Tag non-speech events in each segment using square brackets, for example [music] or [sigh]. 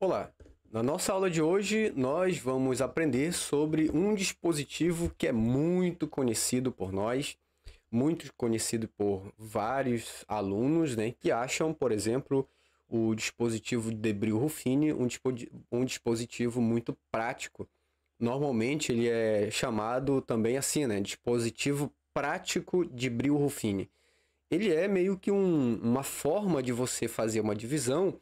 Olá! Na nossa aula de hoje, nós vamos aprender sobre um dispositivo que é muito conhecido por nós, muito conhecido por vários alunos, né, que acham, por exemplo, o dispositivo de Debril-Ruffini um, dispo um dispositivo muito prático. Normalmente ele é chamado também assim, né, dispositivo prático de Bril-Ruffini. Ele é meio que um, uma forma de você fazer uma divisão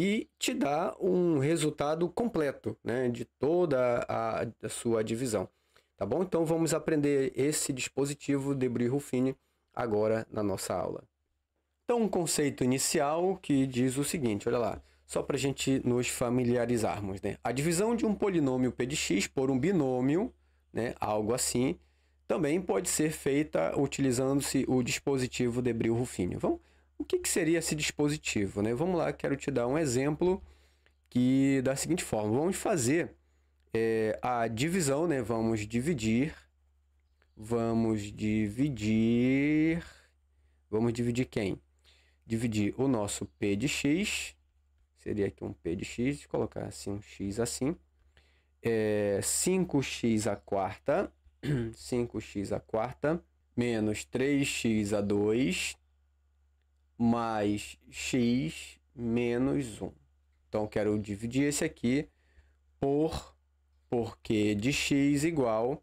e te dá um resultado completo né, de toda a, a sua divisão. Tá bom? Então vamos aprender esse dispositivo Debris-Ruffini agora na nossa aula. Então, um conceito inicial que diz o seguinte, olha lá, só para a gente nos familiarizarmos, né? A divisão de um polinômio p de x por um binômio, né, algo assim, também pode ser feita utilizando-se o dispositivo Debris-Ruffini. Vamos tá o que, que seria esse dispositivo? Né? Vamos lá, quero te dar um exemplo que da seguinte forma: vamos fazer é, a divisão, né? Vamos dividir, vamos dividir, vamos dividir quem? Dividir o nosso p de x, seria aqui um p de x, colocar assim um x assim, é, 5x a quarta, 5x [clears throat] a quarta menos 3x a 2 mais x menos 1. Então, quero dividir esse aqui por, porque de x igual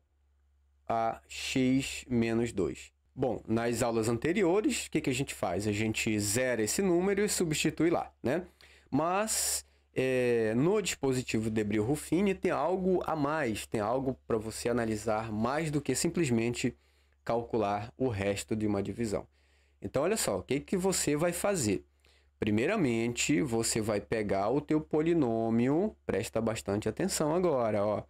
a x menos 2. Bom, nas aulas anteriores, o que, que a gente faz? A gente zera esse número e substitui lá, né? Mas é, no dispositivo Debril-Ruffini tem algo a mais, tem algo para você analisar mais do que simplesmente calcular o resto de uma divisão. Então, olha só, o que, que você vai fazer? Primeiramente, você vai pegar o teu polinômio, presta bastante atenção agora, ó.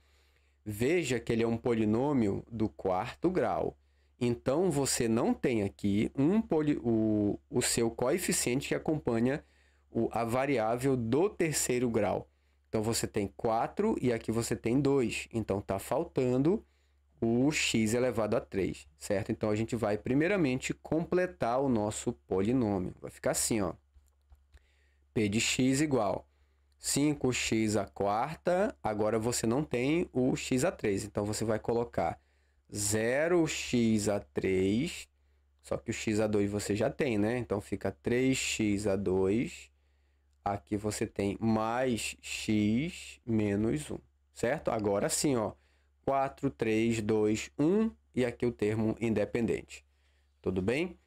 Veja que ele é um polinômio do quarto grau. Então, você não tem aqui um poli, o, o seu coeficiente que acompanha o, a variável do terceiro grau. Então, você tem 4 e aqui você tem 2. Então, está faltando o x elevado a 3, certo? Então, a gente vai primeiramente completar o nosso polinômio. Vai ficar assim, ó. p de x igual 5x a quarta, agora você não tem o x a 3, então você vai colocar 0x a 3, só que o x a 2 você já tem, né? Então fica 3x a 2, aqui você tem mais x menos 1, certo? Agora sim, ó, 4, 3, 2, 1 e aqui o termo independente. Tudo bem?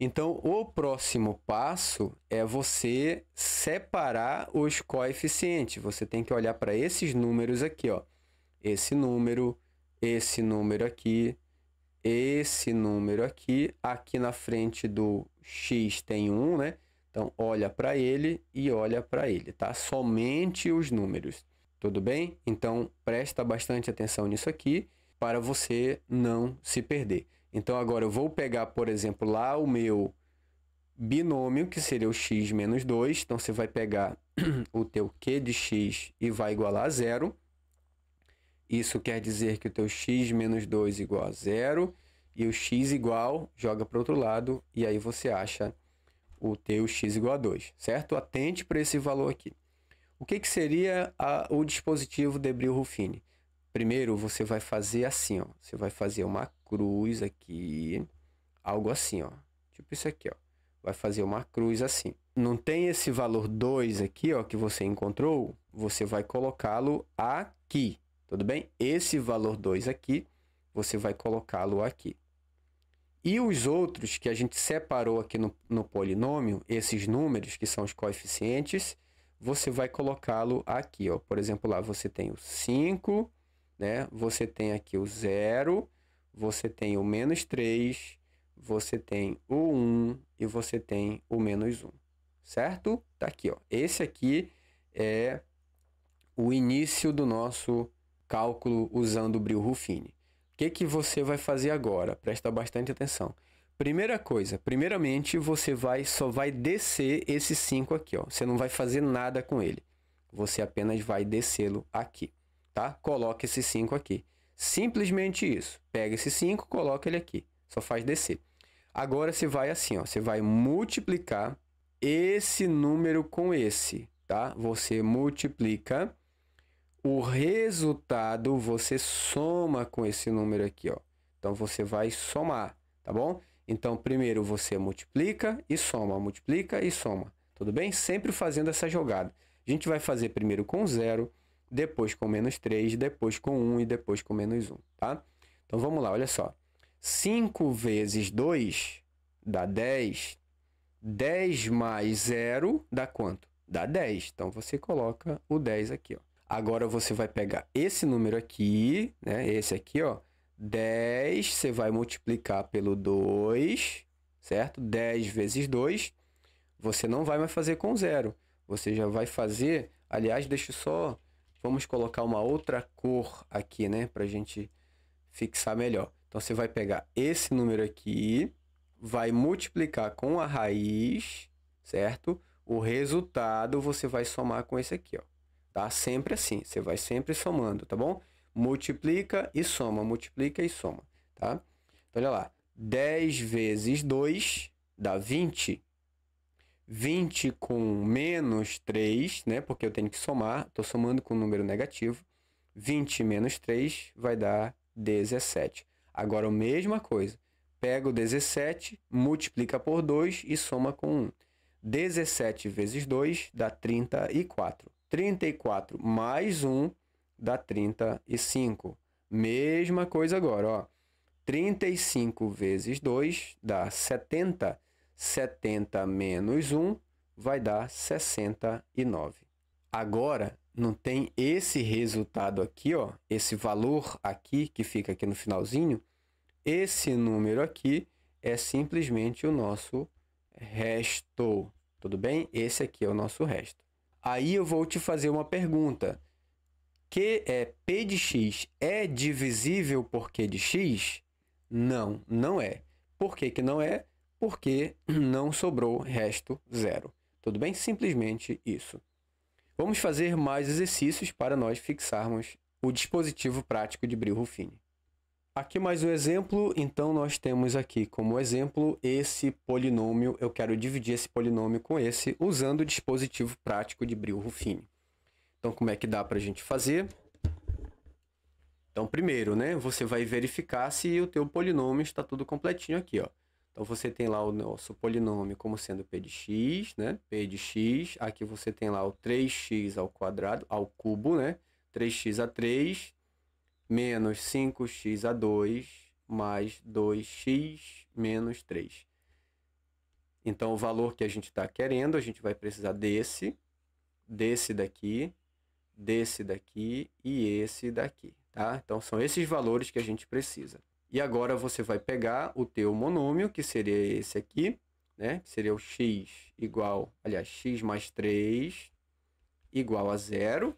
Então, o próximo passo é você separar os coeficientes. Você tem que olhar para esses números aqui, ó. Esse número, esse número aqui, esse número aqui. Aqui na frente do x tem 1, né? Então, olha para ele e olha para ele, tá? Somente os números. Tudo bem? Então presta bastante atenção nisso aqui para você não se perder. Então agora eu vou pegar, por exemplo, lá o meu binômio, que seria o x menos 2. Então você vai pegar [clears throat] o teu q de x e vai igualar a zero. Isso quer dizer que o teu x menos 2 igual a zero. E o x igual, joga para o outro lado, e aí você acha o teu x igual a 2, certo? Atente para esse valor aqui. O que, que seria a, o dispositivo Debril Rufini? Primeiro, você vai fazer assim, ó. Você vai fazer uma cruz aqui, algo assim, ó. Tipo isso aqui, ó. Vai fazer uma cruz assim. Não tem esse valor 2 aqui, ó, que você encontrou. Você vai colocá-lo aqui, tudo bem? Esse valor 2 aqui, você vai colocá-lo aqui. E os outros que a gente separou aqui no, no polinômio, esses números que são os coeficientes, você vai colocá-lo aqui, ó. Por exemplo, lá você tem o 5, né? Você tem aqui o 0, você tem o menos 3, você tem o 1 um, e você tem o menos 1, um, certo? Tá aqui, ó. Esse aqui é o início do nosso cálculo usando o Brio-Ruffini. O que, que você vai fazer agora? Presta bastante atenção. Primeira coisa, primeiramente você vai só vai descer esse 5 aqui, ó. Você não vai fazer nada com ele. Você apenas vai descê-lo aqui, tá? Coloca esse 5 aqui. Simplesmente isso. Pega esse 5, coloca ele aqui. Só faz descer. Agora você vai assim, ó. Você vai multiplicar esse número com esse, tá? Você multiplica o resultado, você soma com esse número aqui, ó. Então você vai somar, tá bom? Então, primeiro você multiplica e soma, multiplica e soma. Tudo bem? Sempre fazendo essa jogada. A gente vai fazer primeiro com zero, depois com menos 3, depois com 1 e depois com menos 1, tá? Então vamos lá, olha só. 5 vezes 2 dá 10. 10 mais 0 dá quanto? Dá 10. Então você coloca o 10 aqui, ó. Agora você vai pegar esse número aqui, né? Esse aqui, ó, 10, você vai multiplicar pelo 2, certo? 10 vezes 2, você não vai mais fazer com zero. Você já vai fazer, aliás, deixa só, vamos colocar uma outra cor aqui, né? a gente fixar melhor. Então, você vai pegar esse número aqui, vai multiplicar com a raiz, certo? O resultado você vai somar com esse aqui, ó. Tá? Sempre assim, você vai sempre somando, tá bom? multiplica e soma, multiplica e soma, tá? Então, olha lá, 10 vezes 2 dá 20. 20 com menos 3, né? Porque eu tenho que somar, estou somando com um número negativo. 20 menos 3 vai dar 17. Agora, a mesma coisa. Pega o 17, multiplica por 2 e soma com 1. 17 vezes 2 dá 34. 34 mais 1 dá 35. Mesma coisa agora, ó. 35 vezes 2 dá 70. 70 menos 1 vai dar 69. Agora, não tem esse resultado aqui, ó, esse valor aqui que fica aqui no finalzinho. Esse número aqui é simplesmente o nosso resto, tudo bem? Esse aqui é o nosso resto. Aí eu vou te fazer uma pergunta. Q é P de X é divisível por Q de X? Não, não é. Por que, que não é? Porque [clears throat] não sobrou resto zero. Tudo bem? Simplesmente isso. Vamos fazer mais exercícios para nós fixarmos o dispositivo prático de Brio-Ruffini. Aqui mais um exemplo, então nós temos aqui como exemplo esse polinômio, eu quero dividir esse polinômio com esse usando o dispositivo prático de Brio-Ruffini. Então, como é que dá para a gente fazer? Então, primeiro, né, você vai verificar se o teu polinômio está tudo completinho aqui, ó. Então, você tem lá o nosso polinômio como sendo p de x, né, p de x. Aqui você tem lá o 3x ao quadrado, ao cubo, né, 3x a 3, menos 5x a 2, mais 2x menos 3. Então, o valor que a gente está querendo, a gente vai precisar desse, desse daqui desse daqui e esse daqui, tá? Então são esses valores que a gente precisa. E agora você vai pegar o teu monômio, que seria esse aqui, né? Que seria o x igual, aliás, x mais 3 igual a zero,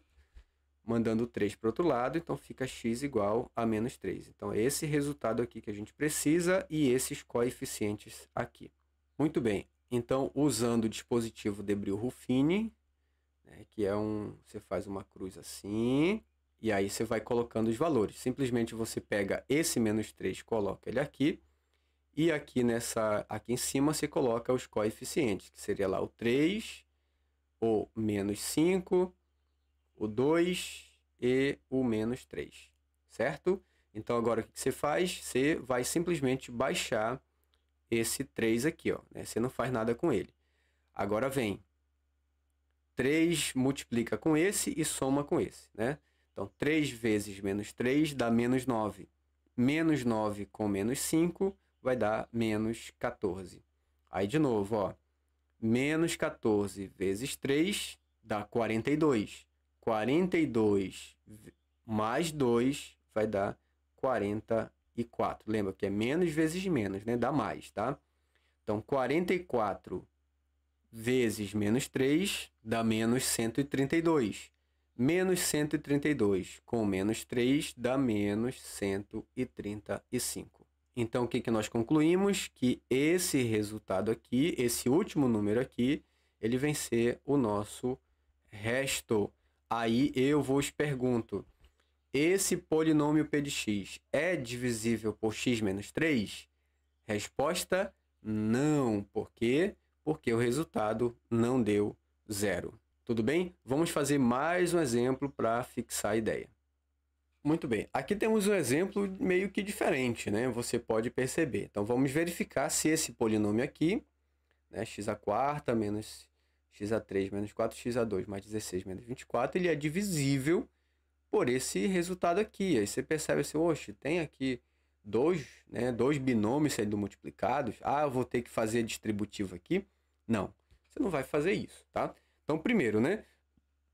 mandando 3 para o outro lado, então fica x igual a menos 3. Então, é esse resultado aqui que a gente precisa e esses coeficientes aqui. Muito bem, então, usando o dispositivo Debril-Ruffini, né? Que é um. Você faz uma cruz assim. E aí você vai colocando os valores. Simplesmente você pega esse menos 3, coloca ele aqui. E aqui nessa. Aqui em cima você coloca os coeficientes, que seria lá o 3, o menos 5, o 2 e o menos 3. Certo? Então agora o que você faz? Você vai simplesmente baixar esse 3 aqui, ó. Né? Você não faz nada com ele. Agora vem 3 multiplica com esse e soma com esse, né? Então, 3 vezes menos 3 dá menos 9. Menos 9 com menos 5 vai dar menos 14. Aí, de novo, ó. Menos 14 vezes 3 dá 42. 42 mais 2 vai dar 44. Lembra que é menos vezes menos, né? Dá mais, tá? Então, 44 vezes menos 3 dá menos 132. Menos 132 com menos 3 dá menos 135. Então, o que, que nós concluímos? Que esse resultado aqui, esse último número aqui, ele vem ser o nosso resto. Aí eu vos pergunto, esse polinômio p de x é divisível por x menos 3? Resposta, não, Por porque porque o resultado não deu zero. Tudo bem? Vamos fazer mais um exemplo para fixar a ideia. Muito bem, aqui temos um exemplo meio que diferente, né? Você pode perceber. Então vamos verificar se esse polinômio aqui, né, x a quarta menos x a 3 menos 4, x a 2 mais 16 menos 24, ele é divisível por esse resultado aqui. Aí você percebe assim, oxe, tem aqui dois, né, dois binômios sendo multiplicados, ah, eu vou ter que fazer distributivo aqui. Não, você não vai fazer isso, tá? Então, primeiro, né,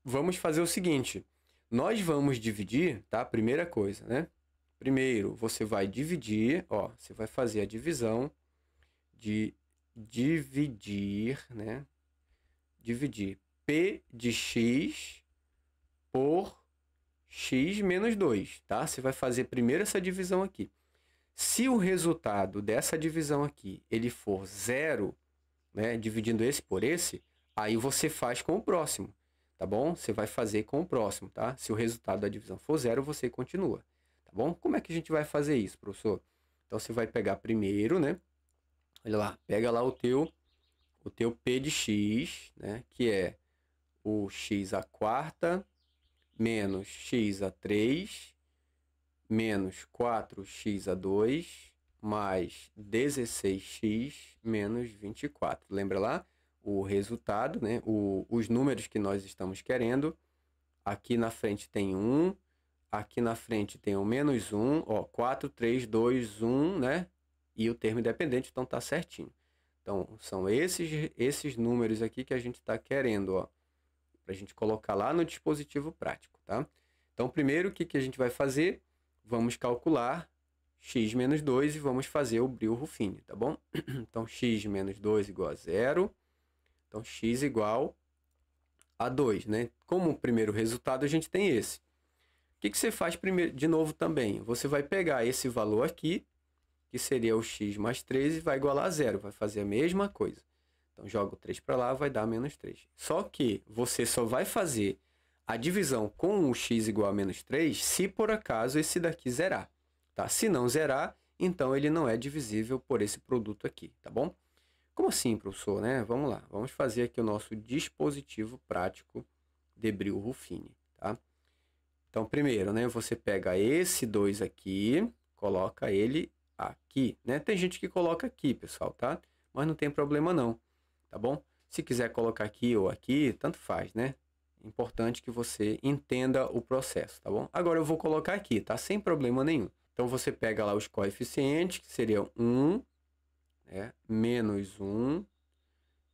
vamos fazer o seguinte, nós vamos dividir, tá? Primeira coisa, né? Primeiro, você vai dividir, ó, você vai fazer a divisão de dividir, né? Dividir P de X por X menos 2, tá? Você vai fazer primeiro essa divisão aqui. Se o resultado dessa divisão aqui ele for zero, né, dividindo esse por esse, aí você faz com o próximo, tá bom? Você vai fazer com o próximo, tá? Se o resultado da divisão for zero, você continua, tá bom? Como é que a gente vai fazer isso, professor? Então você vai pegar primeiro, né? Olha lá, pega lá o teu o teu p de x, né, que é o x a quarta menos x a 3 menos 4x a 2 mais 16x menos 24. Lembra lá? O resultado, né? O, os números que nós estamos querendo. Aqui na frente tem 1, aqui na frente tem o menos 1, ó, 4, 3, 2, 1, né? E o termo independente, então está certinho. Então, são esses, esses números aqui que a gente está querendo, ó. Para a gente colocar lá no dispositivo prático, tá? Então, primeiro, o que, que a gente vai fazer? vamos calcular x menos 2 e vamos fazer o brilho Ruffini, tá bom? [clears throat] Então, x menos 2 igual a zero. Então, x igual a 2, né? Como primeiro resultado, a gente tem esse. O que, que você faz primeiro, de novo também? Você vai pegar esse valor aqui, que seria o x mais 3, e vai igualar a zero. Vai fazer a mesma coisa. Então, joga o 3 para lá, vai dar menos 3. Só que você só vai fazer a divisão com o x igual a menos 3 se por acaso esse daqui zerar. Tá? Se não zerar, então ele não é divisível por esse produto aqui, tá bom? Como assim, professor? Né? Vamos lá, vamos fazer aqui o nosso dispositivo prático de Bril-Ruffini. Tá? Então, primeiro, né, você pega esse 2 aqui, coloca ele aqui. Né? Tem gente que coloca aqui, pessoal, tá? Mas não tem problema não, tá bom? Se quiser colocar aqui ou aqui, tanto faz, né? Importante que você entenda o processo, tá bom? Agora eu vou colocar aqui, tá? Sem problema nenhum. Então você pega lá os coeficientes, que seriam 1, né? menos 1,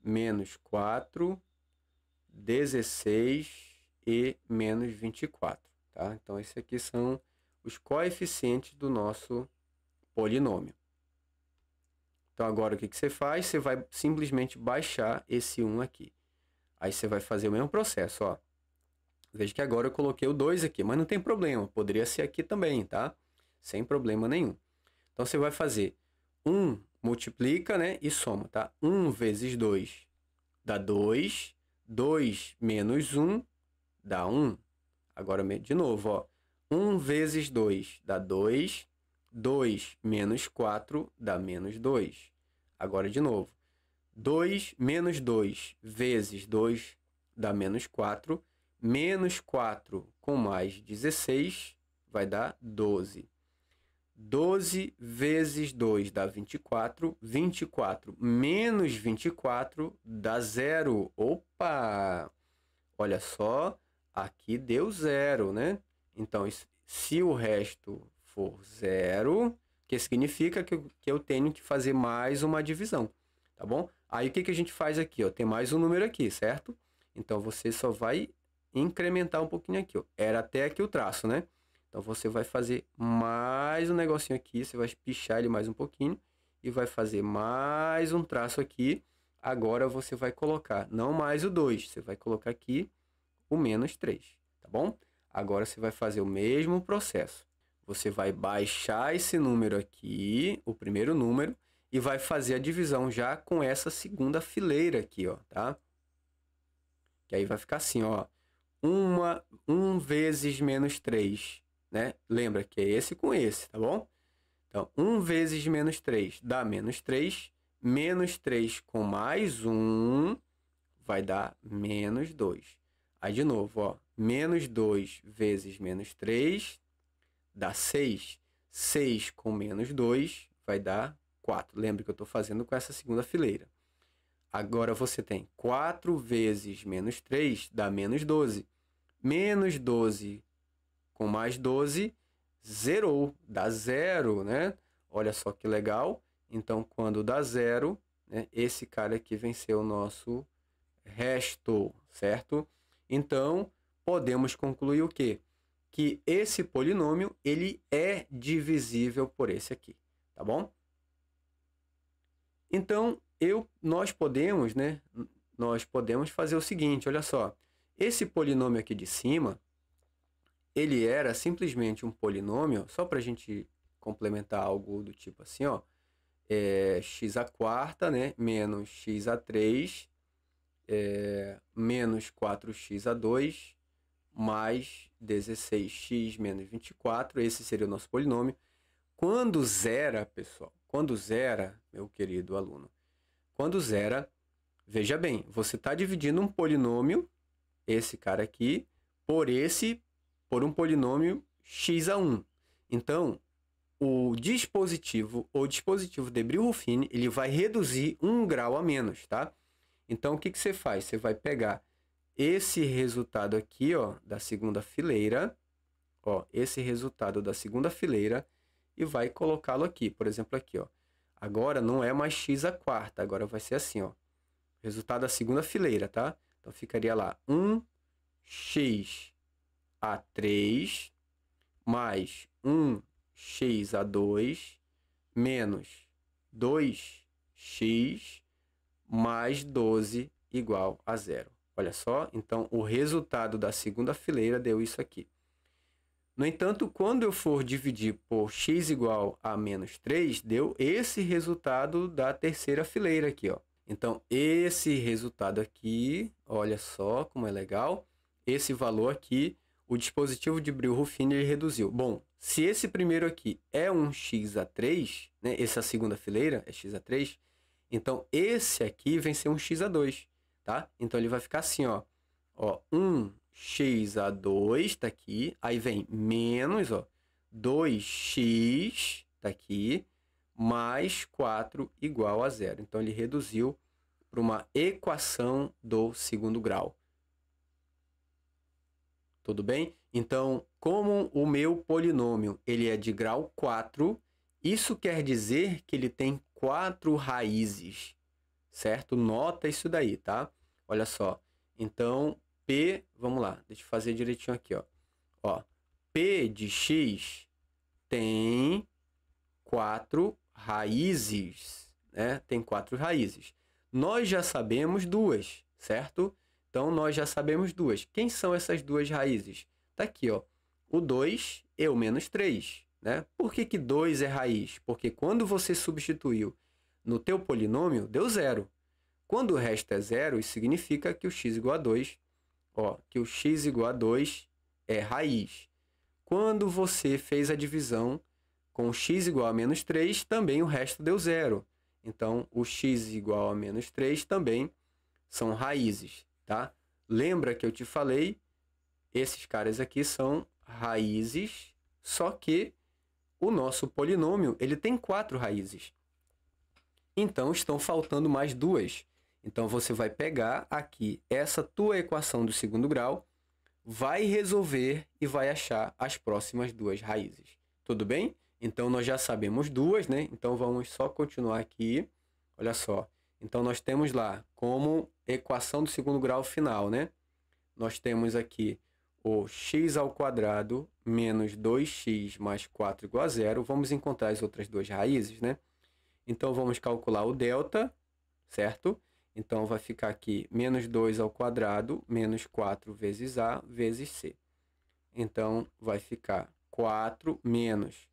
menos 4, 16 e menos 24. Tá? Então, esses aqui são os coeficientes do nosso polinômio. Então, agora o que, que você faz? Você vai simplesmente baixar esse 1 aqui. Aí você vai fazer o mesmo processo. Ó. Veja que agora eu coloquei o 2 aqui, mas não tem problema, poderia ser aqui também, tá? Sem problema nenhum. Então você vai fazer 1 um, multiplica, né, e soma, tá? 1 um vezes 2 dá 2, 2 menos 1 um, dá 1. Um. Agora de novo, 1 um vezes 2 dá 2, 2 menos 4 dá menos 2. Agora de novo. 2 menos 2 vezes 2 dá menos 4 Menos 4 com mais 16 vai dar 12. 12 vezes 2 dá 24. 24 menos 24 dá zero. Opa! Olha só, aqui deu zero, né? Então, se o resto for zero, que significa que eu, que eu tenho que fazer mais uma divisão, tá bom? Aí, o que, que a gente faz aqui? Ó? Tem mais um número aqui, certo? Então, você só vai incrementar um pouquinho aqui, ó. Era até aqui o traço, né? Então você vai fazer mais um negocinho aqui, você vai pichar ele mais um pouquinho e vai fazer mais um traço aqui. Agora você vai colocar não mais o 2, você vai colocar aqui o menos 3, tá bom? Agora você vai fazer o mesmo processo. Você vai baixar esse número aqui, o primeiro número, e vai fazer a divisão já com essa segunda fileira aqui, ó, tá? Que aí vai ficar assim, ó uma, um vezes menos 3, né? Lembra que é esse com esse, tá bom? Então, 1 vezes menos 3 dá menos 3, menos 3 com mais 1 vai dar menos 2. Aí, de novo, ó, menos 2 vezes menos 3 dá 6. 6 com menos 2 vai dar 4. Lembra que eu estou fazendo com essa segunda fileira. Agora você tem 4 vezes menos 3 dá menos 12 menos 12 com mais 12, zerou, dá zero, né? Olha só que legal. Então, quando dá zero, né, esse cara aqui venceu o nosso resto, certo? Então, podemos concluir o quê? Que esse polinômio, ele é divisível por esse aqui, tá bom? Então, eu, nós podemos, né? Nós podemos fazer o seguinte, olha só. Esse polinômio aqui de cima, ele era simplesmente um polinômio, só para a gente complementar algo do tipo assim, ó, é, x a quarta, né, menos x a 3, é, menos 4x a 2, mais 16x menos 24, esse seria o nosso polinômio. Quando zera, pessoal, quando zera, meu querido aluno, quando zera, veja bem, você está dividindo um polinômio esse cara aqui por esse por um polinômio x a 1. Então, o dispositivo, o dispositivo de Bril-Ruffini, ele vai reduzir um grau a menos, tá? Então, o que, que você faz? Você vai pegar esse resultado aqui, ó, da segunda fileira, ó, esse resultado da segunda fileira e vai colocá-lo aqui, por exemplo, aqui, ó. Agora não é mais x a quarta, agora vai ser assim, ó. Resultado da segunda fileira, tá? Então ficaria lá 1x a 3 mais 1x a 2 menos 2x mais 12 igual a zero. Olha só, então o resultado da segunda fileira deu isso aqui. No entanto, quando eu for dividir por x igual a menos 3, deu esse resultado da terceira fileira aqui, ó. Então, esse resultado aqui, olha só como é legal. Esse valor aqui, o dispositivo de Brill-Ruffini reduziu. Bom, se esse primeiro aqui é um x a 3, né, essa segunda fileira é x 3, então esse aqui vem ser um x 2, tá? Então ele vai ficar assim, ó, ó, 1 x 2 tá aqui, aí vem menos, ó, 2x tá aqui, mais 4 igual a zero. Então, ele reduziu para uma equação do segundo grau. Tudo bem? Então, como o meu polinômio ele é de grau 4, isso quer dizer que ele tem quatro raízes, certo? Nota isso daí, tá? Olha só. Então, P, vamos lá, deixa eu fazer direitinho aqui, ó. ó P de X tem quatro raízes, né? Tem quatro raízes. Nós já sabemos duas, certo? Então nós já sabemos duas. Quem são essas duas raízes? Tá aqui, ó. O 2 e o menos 3, né? Por que que 2 é raiz? Porque quando você substituiu no teu polinômio, deu zero. Quando o resto é zero, isso significa que o x igual a 2, ó, que o x igual a 2 é raiz. Quando você fez a divisão com x igual a menos 3, também o resto deu zero. Então, o x igual a menos 3 também são raízes, tá? Lembra que eu te falei, esses caras aqui são raízes, só que o nosso polinômio ele tem quatro raízes. Então, estão faltando mais duas. Então, você vai pegar aqui essa tua equação do segundo grau, vai resolver e vai achar as próximas duas raízes. Tudo bem? Então nós já sabemos duas, né? Então vamos só continuar aqui. Olha só. Então nós temos lá como equação do segundo grau final, né? Nós temos aqui o x ao quadrado menos 2x mais 4 igual a zero. Vamos encontrar as outras duas raízes, né? Então vamos calcular o delta, certo? Então vai ficar aqui menos 2 ao quadrado menos 4 vezes a vezes c. Então vai ficar 4 menos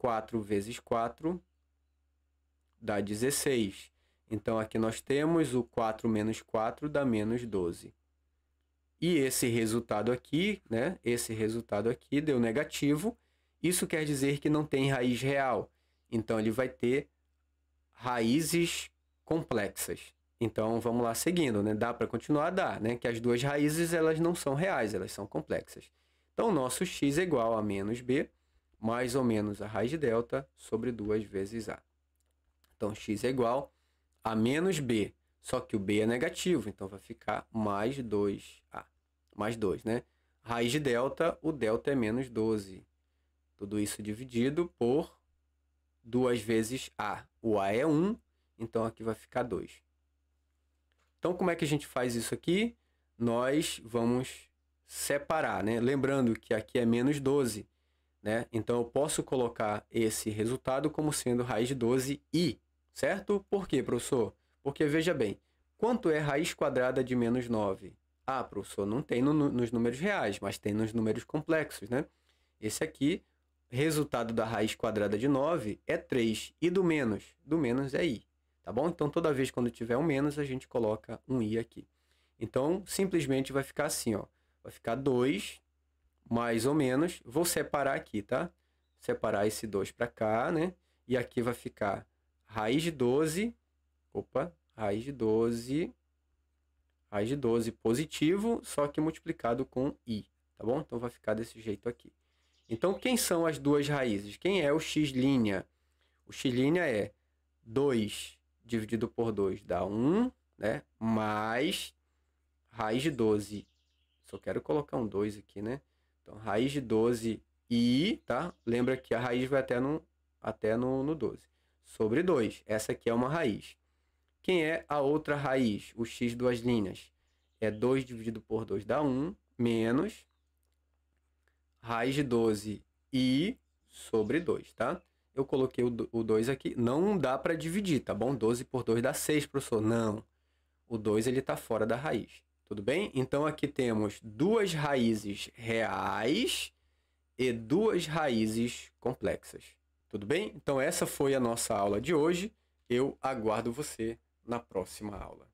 4 vezes 4 dá 16. Então aqui nós temos o 4 menos 4 dá menos 12. E esse resultado aqui, né? Esse resultado aqui deu negativo. Isso quer dizer que não tem raiz real. Então ele vai ter raízes complexas. Então vamos lá seguindo, né? Dá para continuar dá, né? Que as duas raízes elas não são reais, elas são complexas. Então o nosso x é igual a menos b mais ou menos a raiz de delta sobre 2 vezes A. Então, x é igual a menos b, só que o b é negativo, então vai ficar mais 2A, mais 2, né? Raiz de delta, o delta é menos 12. Tudo isso dividido por 2 vezes A. O A é 1, então aqui vai ficar 2. Então, como é que a gente faz isso aqui? Nós vamos separar, né? Lembrando que aqui é menos 12, né? Então eu posso colocar esse resultado como sendo raiz de 12 i, certo? Por quê, professor? Porque veja bem, quanto é raiz quadrada de menos 9? Ah, professor, não tem no, nos números reais, mas tem nos números complexos, né? Esse aqui, resultado da raiz quadrada de 9 é 3, e do menos? Do menos é i, tá bom? Então toda vez quando tiver um menos, a gente coloca um i aqui. Então simplesmente vai ficar assim, ó, vai ficar 2 mais ou menos. Vou separar aqui, tá? Separar esse 2 para cá, né? E aqui vai ficar raiz de 12, opa, raiz de 12, raiz de 12 positivo, só que multiplicado com i, tá bom? Então vai ficar desse jeito aqui. Então quem são as duas raízes? Quem é o x'? O x' é 2 dividido por 2 dá 1, né? Mais raiz de 12. Só quero colocar um 2 aqui, né? Então, raiz de 12 e i, tá? Lembra que a raiz vai até no, até no, no 12. Sobre 2. Essa aqui é uma raiz. Quem é a outra raiz? O x duas linhas. É 2 dividido por 2 dá 1, menos raiz de 12 i sobre 2, tá? Eu coloquei o 2 aqui. Não dá para dividir, tá bom? 12 por 2 dá 6, professor. Não. O 2 ele está fora da raiz. Tudo bem? Então aqui temos duas raízes reais e duas raízes complexas. Tudo bem? Então essa foi a nossa aula de hoje. Eu aguardo você na próxima aula.